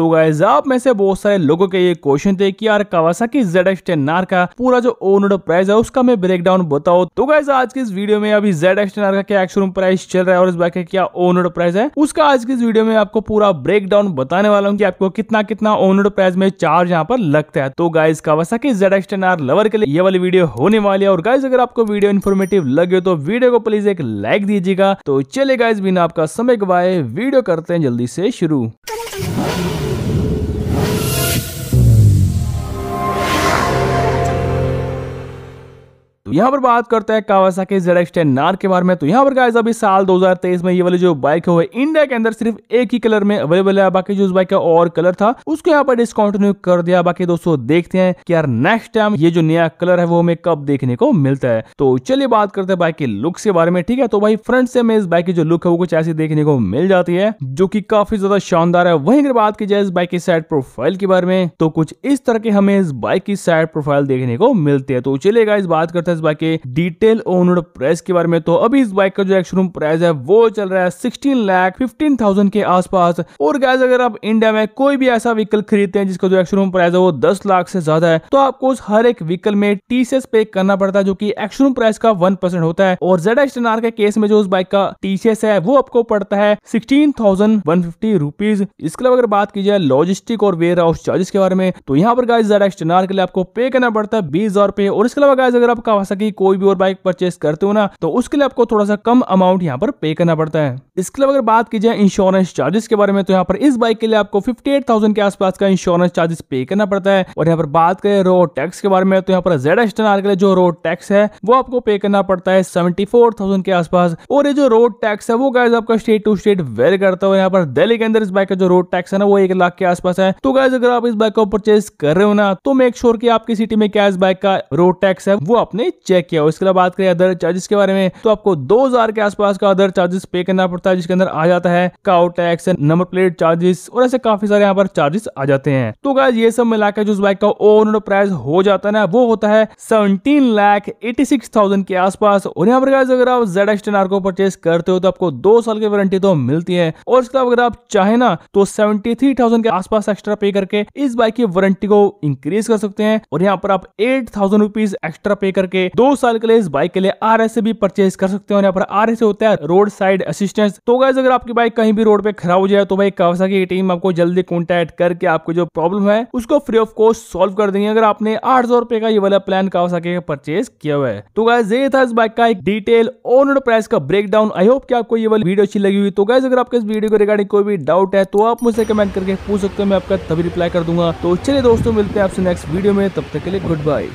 तो गाइज आप में से बहुत सारे लोगों के ये क्वेश्चन थे कि यार Kawasaki Z X ten R का पूरा जो ओनर प्राइस है उसका मैं ब्रेक डाउन बताओ तो गाइज आज के इस वीडियो में अभी जेड एक्स टेन आर का क्या एक्सरूम प्राइस चल रहा है और इस बाइक का क्या ओनर प्राइस है उसका आज की इस वीडियो में आपको पूरा ब्रेक डाउन बताने वाला हूँ कि आपको कितना कितना ओनर प्राइस में चार्ज यहाँ पर लगता है तो guys Kawasaki Z X ten R lover के लिए ये वाली वीडियो होने वाली है और गाइज अगर आपको वीडियो इन्फॉर्मेटिव लगे तो वीडियो को प्लीज एक लाइक दीजिएगा तो चले गाइज बिना आपका समय गवाए वीडियो करते हैं जल्दी से शुरू तो यहाँ पर बात करते हैं कावासाकी जेड एक्स टेन के बारे में तो यहाँ पर गाइस अभी साल 2023 में ये वाली जो बाइक है इंडिया के अंदर सिर्फ एक ही कलर में अवेलेबल है बाकी जो उस बाइक का और कलर था उसको यहाँ पर डिस्कंटिन्यू कर दिया बाकी दोस्तों देखते हैं कि यार नेक्स्ट टाइम ये जो नया कलर है वो हमें कब देखने को मिलता है तो चलिए बात करते हैं बाइक के लुक के बारे में ठीक है तो भाई फ्रंट से हमें इस बाइक की जो लुक है वो कुछ ऐसी देखने को मिल जाती है जो की काफी ज्यादा शानदार है वही अगर बात की जाए इस बाइक की साइड प्रोफाइल के बारे में तो कुछ इस तरह के हमें इस बाइक की साइड प्रोफाइल देखने को मिलती है तो चलिएगा इस बात करते हैं इस बाइक के डिटेल ओनर प्राइस के बारे में तो अभी इस बाइक का जो एक्शोरूम प्राइस है वो चल रहा है सिक्सटीन लैख फिफ्टीन थाउजेंड के आसपास और गैस अगर आप इंडिया में कोई भी ऐसा व्हीकल खरीदते हैं जिसका जो एक्शोरूम प्राइस है वो दस लाख से ज्यादा है तो आपको उस हर एक व्हीकल में टीसीएस पे करना पड़ता है जो की एक्शोरूम प्राइस का वन परसेंट होता है और जेड एक्स के केस में जो उस बाइक का टीसीएस है वो आपको पड़ता है sixteen thousand one fifty rupees इसके अलावा अगर बात की जाए लॉजिस्टिक और वेयर हाउस चार्जेस के बारे में तो यहाँ पर गाय जेड एक्स के लिए आपको पे करना पड़ता है बीस हजार रुपए और इसके अलावा गाय अगर आपका सके कोई भी और बाइक परचेस करते हो ना तो उसके लिए आपको थोड़ा सा कम अमाउंट यहाँ पर पे करना पड़ता है इसके अलावा अगर बात की जाए इंश्योरेंस चार्जेस के बारे में तो यहाँ पर इस बाइक के लिए आपको फिफ्टी के आसपास का इंश्योरेंस चार्जेस पे करना पड़ता है और यहाँ पर बात करें रोड टैक्स के बारे में तो यहाँ पर जेड एस्टन आर के लिए जो रोड टैक्स है वो आपको पे करना पड़ता है सेवेंटी के आसपास और ये जो रोड टैक्स है वो गाइज आपका स्टेट टू स्टेट वेरी करता है यहाँ पर दिल्ली के अंदर इस बाइक का जो रोड टैक्स है ना वो एक लाख के आसपास है तो गाइज अगर आप इस बाइक को परचेज कर रहे हो ना तो मेक श्योर की आपकी सिटी में क्या इस बाइक का रोड टैक्स है वो आपने चेक किया उसके अलावा बात करें अदर चार्जेस के बारे में तो आपको दो के आसपास का अदर चार्जेस पे करना पड़ता है जिसके अंदर आ जाता है cow tax number plate charges और ऐसे काफी सारे यहाँ पर चार्जेस आ जाते हैं तो गाय ये सब मिलाकर जो उस बाइक का ओवर प्राइस हो जाता है ना वो होता है seventeen lakh eighty six thousand के आसपास और यहाँ पर अगर आप जेड एक्स टेन आर को परचेज करते हो तो आपको दो साल की वारंटी तो मिलती है और इसके अलावा अगर आप चाहे ना तो सेवेंटी थ्री थाउजेंड के आसपास एक्स्ट्रा पे करके इस बाइक की वारंटी को इंक्रीज कर सकते हैं और यहाँ पर आप एट थाउजेंड रुपीज एक्स्ट्रा पे करके करके दो साल के लिए इस बाइक के लिए आर भी परचेज कर सकते हो यहाँ पर आर होता है रोड साइड असिस्टेंस तो गैस अगर आपकी बाइक कहीं भी रोड पे खराब हो जाए तो भाई कावासाकी की टीम आपको जल्दी कॉन्टेक्ट करके आपको जो प्रॉब्लम है उसको फ्री ऑफ कॉस्ट सॉल्व कर देंगे अगर आपने आठ सौ रुपए का ये वाला प्लान कावासाकी का परचेज किया हुआ है तो गैस ये था इस बाइक का एक डिटेल ऑन रोड प्राइस का ब्रेक डाउन आई होप की आपको ये वाली वीडियो अच्छी लगी हुई तो गैस अगर आपके इस वीडियो को रिगार्डिंग कोई भी डाउट है तो आप मुझसे कमेंट करके पूछ सकते हो मैं आपका तभी रिप्लाई कर दूंगा तो चलिए दोस्तों मिलते हैं आपसे नेक्स्ट वीडियो में तब तक के लिए गुड बाय